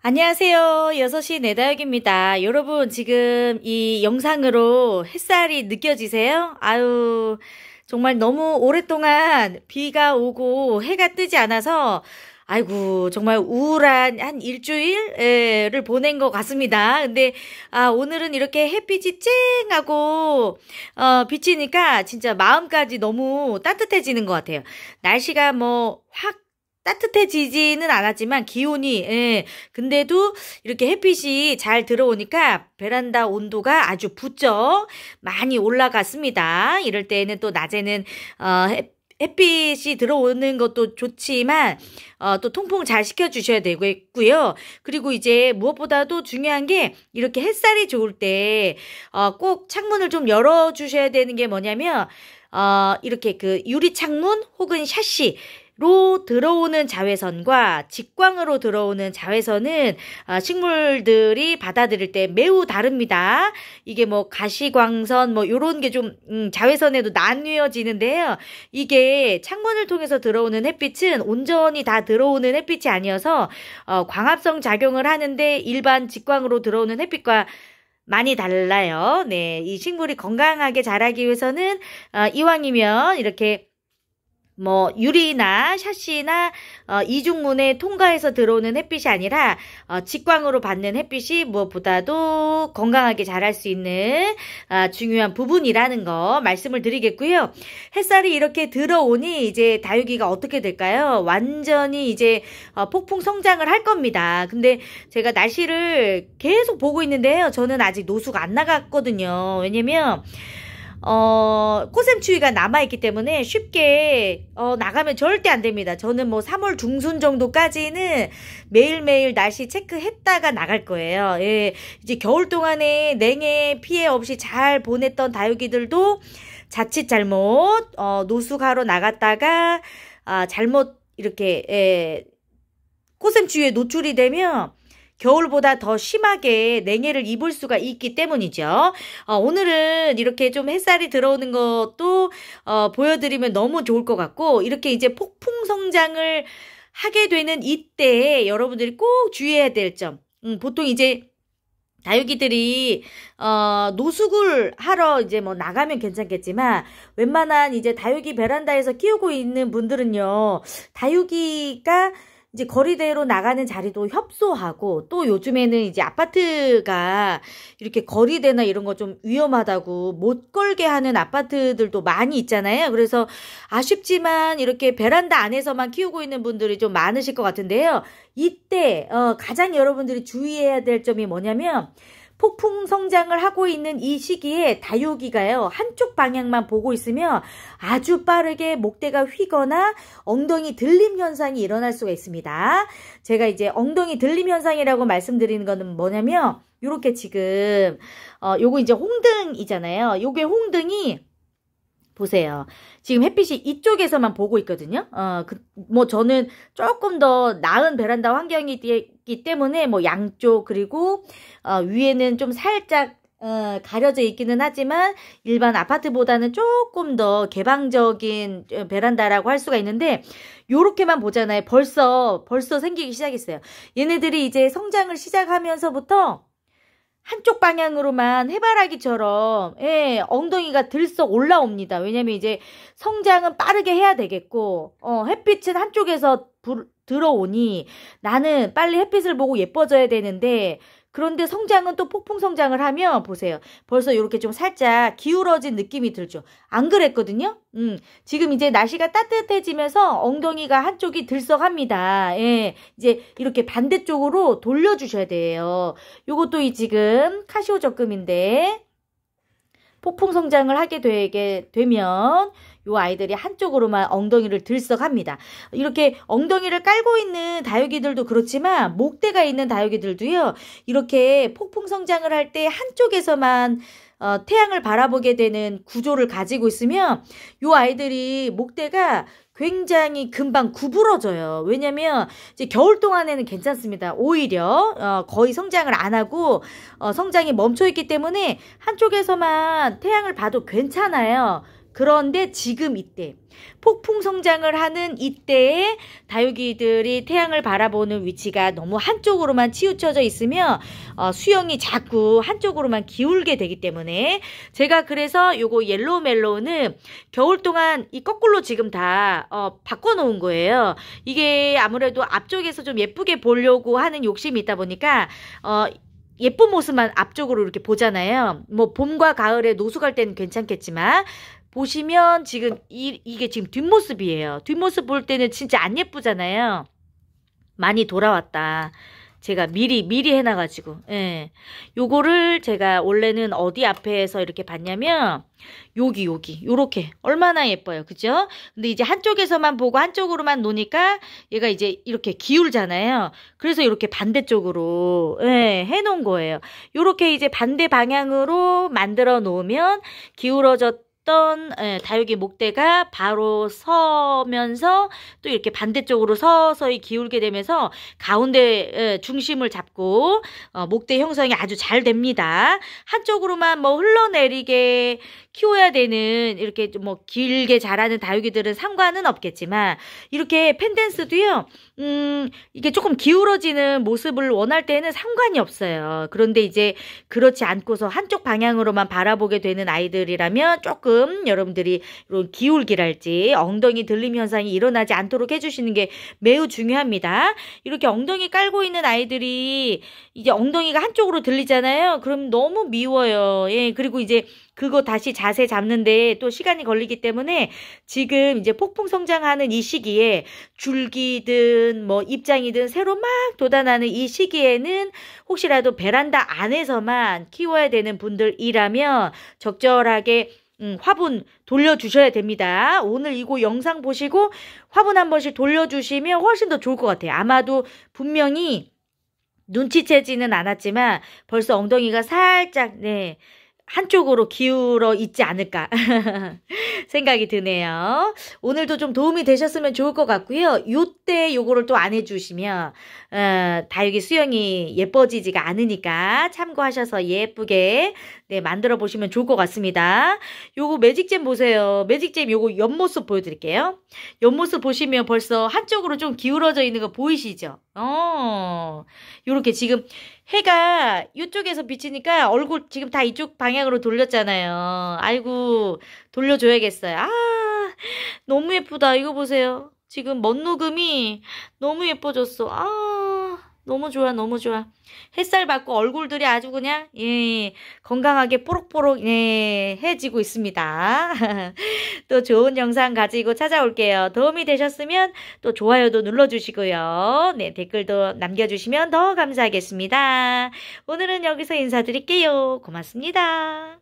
안녕하세요. 6시 내다육입니다. 여러분 지금 이 영상으로 햇살이 느껴지세요? 아유 정말 너무 오랫동안 비가 오고 해가 뜨지 않아서 아이고 정말 우울한 한 일주일을 보낸 것 같습니다. 근데 아 오늘은 이렇게 햇빛이 쨍하고 어 비치니까 진짜 마음까지 너무 따뜻해지는 것 같아요. 날씨가 뭐확 따뜻해지지는 않았지만 기온이 예. 근데도 이렇게 햇빛이 잘 들어오니까 베란다 온도가 아주 부쩍 많이 올라갔습니다. 이럴 때에는 또 낮에는 어, 햇, 빛이 들어오는 것도 좋지만 어, 또 통풍 잘 시켜주셔야 되겠고요. 그리고 이제 무엇보다도 중요한 게 이렇게 햇살이 좋을 때꼭 어, 창문을 좀 열어주셔야 되는 게 뭐냐면 어, 이렇게 그 유리 창문 혹은 샷시 로 들어오는 자외선과 직광으로 들어오는 자외선은 아, 식물들이 받아들일 때 매우 다릅니다. 이게 뭐 가시광선 뭐 요런 게좀 음, 자외선에도 나뉘어지는데요. 이게 창문을 통해서 들어오는 햇빛은 온전히 다 들어오는 햇빛이 아니어서 어, 광합성 작용을 하는데 일반 직광으로 들어오는 햇빛과 많이 달라요. 네, 이 식물이 건강하게 자라기 위해서는 어, 이왕이면 이렇게 뭐 유리나 샷시나 어, 이중문에 통과해서 들어오는 햇빛이 아니라 어, 직광으로 받는 햇빛이 무엇보다도 건강하게 자랄 수 있는 어, 중요한 부분이라는 거 말씀을 드리겠고요. 햇살이 이렇게 들어오니 이제 다육이가 어떻게 될까요? 완전히 이제 어, 폭풍 성장을 할 겁니다. 근데 제가 날씨를 계속 보고 있는데요. 저는 아직 노숙안 나갔거든요. 왜냐면 어, 코샘추위가 남아있기 때문에 쉽게 어, 나가면 절대 안 됩니다. 저는 뭐 3월 중순 정도까지는 매일매일 날씨 체크했다가 나갈 거예요. 예, 이제 겨울 동안에 냉해 피해 없이 잘 보냈던 다육이들도 자칫 잘못 어, 노숙하러 나갔다가 아, 잘못 이렇게 예, 코샘추위에 노출이 되면 겨울보다 더 심하게 냉해를 입을 수가 있기 때문이죠. 어, 오늘은 이렇게 좀 햇살이 들어오는 것도 어, 보여드리면 너무 좋을 것 같고 이렇게 이제 폭풍 성장을 하게 되는 이때에 여러분들이 꼭 주의해야 될 점. 음, 보통 이제 다육이들이 어 노숙을 하러 이제 뭐 나가면 괜찮겠지만 웬만한 이제 다육이 베란다에서 키우고 있는 분들은요 다육이가 이제 거리대로 나가는 자리도 협소하고 또 요즘에는 이제 아파트가 이렇게 거리대나 이런 거 좀 위험하다고 못 걸게 하는 아파트들도 많이 있잖아요. 그래서 아쉽지만 이렇게 베란다 안에서만 키우고 있는 분들이 좀 많으실 것 같은데요. 이때 어, 가장 여러분들이 주의해야 될 점이 뭐냐면 폭풍 성장을 하고 있는 이 시기에 다육이가요. 한쪽 방향만 보고 있으면 아주 빠르게 목대가 휘거나 엉덩이 들림 현상이 일어날 수가 있습니다. 제가 이제 엉덩이 들림 현상이라고 말씀드리는 것은 뭐냐면 요렇게 지금 어 요거 이제 홍등이잖아요. 요게 홍등이 보세요. 지금 햇빛이 이쪽에서만 보고 있거든요. 어, 그, 뭐 저는 조금 더 나은 베란다 환경이기 때문에 뭐 양쪽 그리고 어, 위에는 좀 살짝 어, 가려져 있기는 하지만 일반 아파트보다는 조금 더 개방적인 어, 베란다라고 할 수가 있는데 요렇게만 보잖아요. 벌써 벌써 생기기 시작했어요. 얘네들이 이제 성장을 시작하면서부터 한쪽 방향으로만 해바라기처럼 예, 엉덩이가 들썩 올라옵니다. 왜냐면 이제 성장은 빠르게 해야 되겠고 어, 햇빛은 한쪽에서 불, 들어오니 나는 빨리 햇빛을 보고 예뻐져야 되는데 그런데 성장은 또 폭풍 성장을 하며 보세요. 벌써 이렇게 좀 살짝 기울어진 느낌이 들죠. 안 그랬거든요. 음, 지금 이제 날씨가 따뜻해지면서 엉덩이가 한쪽이 들썩합니다. 예, 이제 이렇게 반대쪽으로 돌려주셔야 돼요. 이것도이 지금 카시오 적금인데 폭풍 성장을 하게 되게 되면 요 아이들이 한쪽으로만 엉덩이를 들썩합니다. 이렇게 엉덩이를 깔고 있는 다육이들도 그렇지만 목대가 있는 다육이들도요. 이렇게 폭풍 성장을 할 때 한쪽에서만 어, 태양을 바라보게 되는 구조를 가지고 있으면 요 아이들이 목대가 굉장히 금방 구부러져요. 왜냐면 이제 겨울 동안에는 괜찮습니다. 오히려 어, 거의 성장을 안 하고 어, 성장이 멈춰 있기 때문에 한쪽에서만 태양을 봐도 괜찮아요. 그런데 지금 이때 폭풍 성장을 하는 이때에 다육이들이 태양을 바라보는 위치가 너무 한쪽으로만 치우쳐져 있으며 어, 수영이 자꾸 한쪽으로만 기울게 되기 때문에 제가 그래서 요거 옐로우 멜론는 겨울 동안 이 거꾸로 지금 다 어, 바꿔놓은 거예요. 이게 아무래도 앞쪽에서 좀 예쁘게 보려고 하는 욕심이 있다 보니까 어, 예쁜 모습만 앞쪽으로 이렇게 보잖아요. 뭐 봄과 가을에 노숙할 때는 괜찮겠지만 보시면 지금 이, 이게 지금 뒷모습이에요. 뒷모습 볼 때는 진짜 안 예쁘잖아요. 많이 돌아왔다. 제가 미리 미리 해놔가지고 예. 요거를 제가 원래는 어디 앞에서 이렇게 봤냐면 여기 여기 요렇게 얼마나 예뻐요 그죠 근데 이제 한쪽에서만 보고 한쪽으로만 노니까 얘가 이제 이렇게 기울잖아요 그래서 이렇게 반대쪽으로 예, 해놓은 거예요 요렇게 이제 반대 방향으로 만들어 놓으면 기울어졌 있던 에, 예, 다육이 목대가 바로 서면서 또 이렇게 반대쪽으로 서서히 기울게 되면서 가운데 에, 예, 중심을 잡고 어, 목대 형성이 아주 잘 됩니다. 한쪽으로만 뭐 흘러내리게 키워야 되는 이렇게 뭐 길게 자라는 다육이들은 상관은 없겠지만 이렇게 펜댄스도요. 음, 이게 조금 기울어지는 모습을 원할 때는 상관이 없어요. 그런데 이제 그렇지 않고서 한쪽 방향으로만 바라보게 되는 아이들이라면 조금 조금 여러분들이 이런 기울기랄지 엉덩이 들림 현상이 일어나지 않도록 해주시는 게 매우 중요합니다. 이렇게 엉덩이 깔고 있는 아이들이 이제 엉덩이가 한쪽으로 들리잖아요. 그럼 너무 미워요. 예, 그리고 이제 그거 다시 자세 잡는데 또 시간이 걸리기 때문에 지금 이제 폭풍 성장하는 이 시기에 줄기든 뭐 입장이든 새로 막 돋아나는 이 시기에는 혹시라도 베란다 안에서만 키워야 되는 분들이라면 적절하게 음, 화분 돌려주셔야 됩니다. 오늘 이거 영상 보시고 화분 한 번씩 돌려주시면 훨씬 더 좋을 것 같아요. 아마도 분명히 눈치채지는 않았지만 벌써 엉덩이가 살짝, 네, 한쪽으로 기울어 있지 않을까 생각이 드네요. 오늘도 좀 도움이 되셨으면 좋을 것 같고요. 요 때 요거를 또 안 해주시면 어, 다육이 수영이 예뻐지지가 않으니까 참고하셔서 예쁘게 네, 만들어 보시면 좋을 것 같습니다. 요거 매직잼 보세요. 매직잼 요거 옆모습 보여드릴게요. 옆모습 보시면 벌써 한쪽으로 좀 기울어져 있는 거 보이시죠? 어, 요렇게 지금 해가 이쪽에서 비치니까 얼굴 지금 다 이쪽 방향으로 돌렸잖아요. 아이고, 돌려줘야겠어요. 아, 너무 예쁘다. 이거 보세요. 지금 먼 녹음이 너무 예뻐졌어. 아. 너무 좋아 너무 좋아 햇살 받고 얼굴들이 아주 그냥 예, 건강하게 뽀록뽀록 예, 해지고 있습니다 또 좋은 영상 가지고 찾아올게요 도움이 되셨으면 또 좋아요도 눌러주시고요 네 댓글도 남겨주시면 더 감사하겠습니다 오늘은 여기서 인사드릴게요 고맙습니다